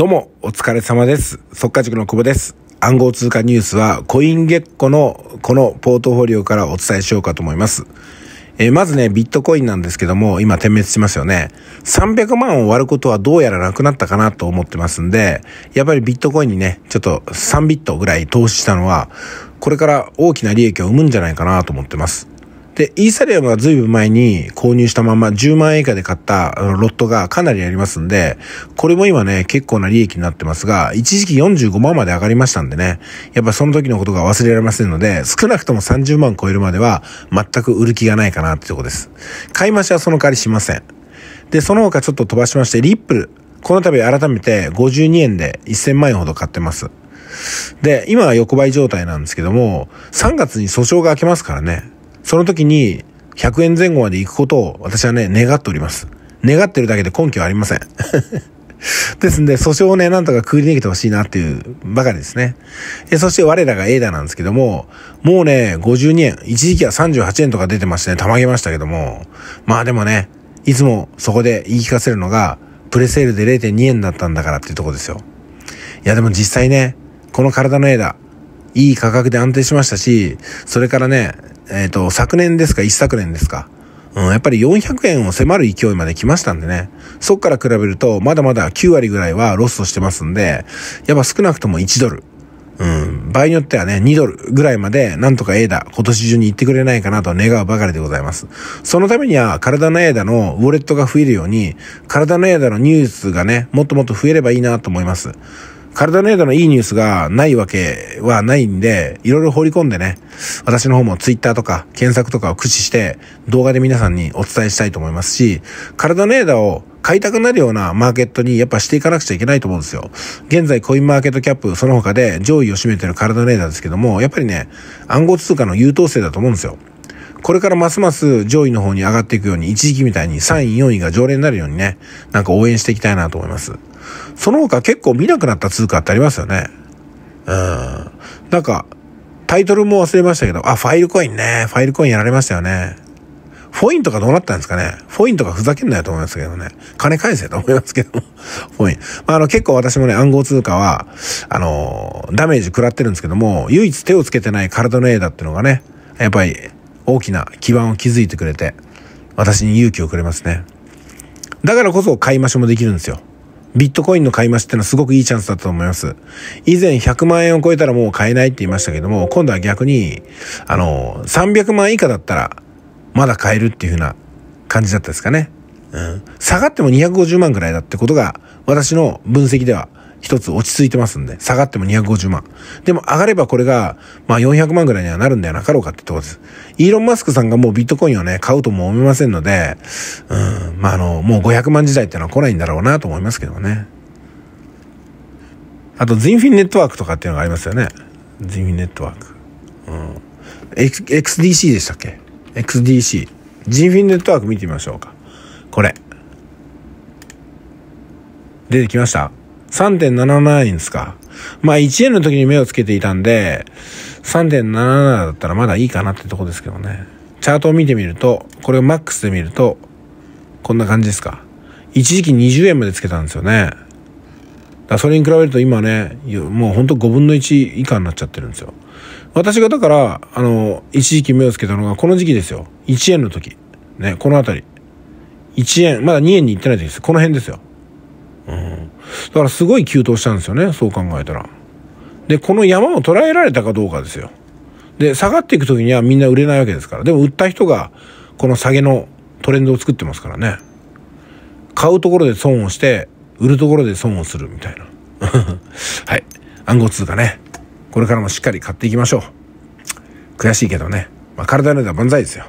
どうも、お疲れ様です。速稼塾の久保です。暗号通貨ニュースは、コイン月光のこのポートフォリオからお伝えしようかと思います。えー、まずね、ビットコインなんですけども、今点滅しますよね。300万を割ることはどうやらなくなったかなと思ってますんで、やっぱりビットコインにね、ちょっと3ビットぐらい投資したのは、これから大きな利益を生むんじゃないかなと思ってます。で、イーサリアムは随分前に購入したまま10万円以下で買ったロットがかなりありますんで、これも今ね、結構な利益になってますが、一時期45万まで上がりましたんでね、やっぱその時のことが忘れられませんので、少なくとも30万超えるまでは全く売る気がないかなってとこです。買い増しはその代わりしません。で、その他ちょっと飛ばしまして、リップル。この度改めて52円で1000万円ほど買ってます。で、今は横ばい状態なんですけども、3月に訴訟が明けますからね。その時に100円前後まで行くことを私はね、願っております。願ってるだけで根拠はありません。ですんで、訴訟をね、なんとかくぐり抜けてほしいなっていうばかりですね。えそして我らがエイダなんですけども、もうね、52円、一時期は38円とか出てましてね、たまげましたけども、まあでもね、いつもそこで言い聞かせるのが、プレセールで0.2円だったんだからっていうとこですよ。いやでも実際ね、この体のエーダ、いい価格で安定しましたし、それからね、えっ、ー、と、昨年ですか、一昨年ですか。うん、やっぱり400円を迫る勢いまで来ましたんでね。そっから比べると、まだまだ9割ぐらいはロストしてますんで、やっぱ少なくとも1ドル。うん、場合によってはね、2ドルぐらいまで、なんとか A だ、今年中に行ってくれないかなと願うばかりでございます。そのためには、体の A だのウォレットが増えるように、体の A だのニュースがね、もっともっと増えればいいなと思います。体のエドのいいニュースがないわけはないんで、いろいろ放り込んでね、私の方もツイッターとか検索とかを駆使して動画で皆さんにお伝えしたいと思いますし、体のエドを買いたくなるようなマーケットにやっぱしていかなくちゃいけないと思うんですよ。現在コインマーケットキャップ、その他で上位を占めてる体のーーですけども、やっぱりね、暗号通貨の優等生だと思うんですよ。これからますます上位の方に上がっていくように、一時期みたいに3位、4位が常連になるようにね、なんか応援していきたいなと思います。その他結構見なくなった通貨ってありますよね。うん。なんか、タイトルも忘れましたけど、あ、ファイルコインね。ファイルコインやられましたよね。フォインとかどうなったんですかねフォインとかふざけんなよと思いますけどね。金返せと思いますけども。フォイン。まあ、あの結構私もね、暗号通貨は、あの、ダメージ食らってるんですけども、唯一手をつけてないカルドネーダっていうのがね、やっぱり大きな基盤を築いてくれて、私に勇気をくれますね。だからこそ買い増しもできるんですよ。ビットコインの買い増しってのはすごくいいチャンスだと思います。以前100万円を超えたらもう買えないって言いましたけども、今度は逆に、あの、300万以下だったら、まだ買えるっていう風な感じだったですかね。うん。下がっても250万ぐらいだってことが、私の分析では一つ落ち着いてますんで、下がっても250万。でも上がればこれが、まあ400万ぐらいにはなるんではなかろうかってとこです。イーロン・マスクさんがもうビットコインをね、買うとも思いませんので、うん、まああの、もう500万時代ってのは来ないんだろうなと思いますけどね。あと、ズンフィンネットワークとかっていうのがありますよね。ズンフィンネットワーク。うん。X、d c でしたっけ ?XDC。ジンフィンネットワーク見てみましょうか。これ。出てきました3.77円ですか。まあ1円の時に目をつけていたんで、3.77だったらまだいいかなってとこですけどね。チャートを見てみると、これをマックスで見ると、こんな感じですか。一時期20円までつけたんですよね。だそれに比べると今ね、もうほんと5分の1以下になっちゃってるんですよ。私がだから、あの、一時期目をつけたのがこの時期ですよ。1円の時。ね、この辺り。1円、まだ2円に行ってない時です。この辺ですよ。うん。だからすごい急騰したんですよね、そう考えたら。で、この山を捉えられたかどうかですよ。で、下がっていく時にはみんな売れないわけですから。でも売った人が、この下げのトレンドを作ってますからね。買うところで損をして、売るところで損をするみたいな。はい。暗号通貨ね。これからもしっかり買っていきましょう。悔しいけどね。まあ、体のでは万歳ですよ。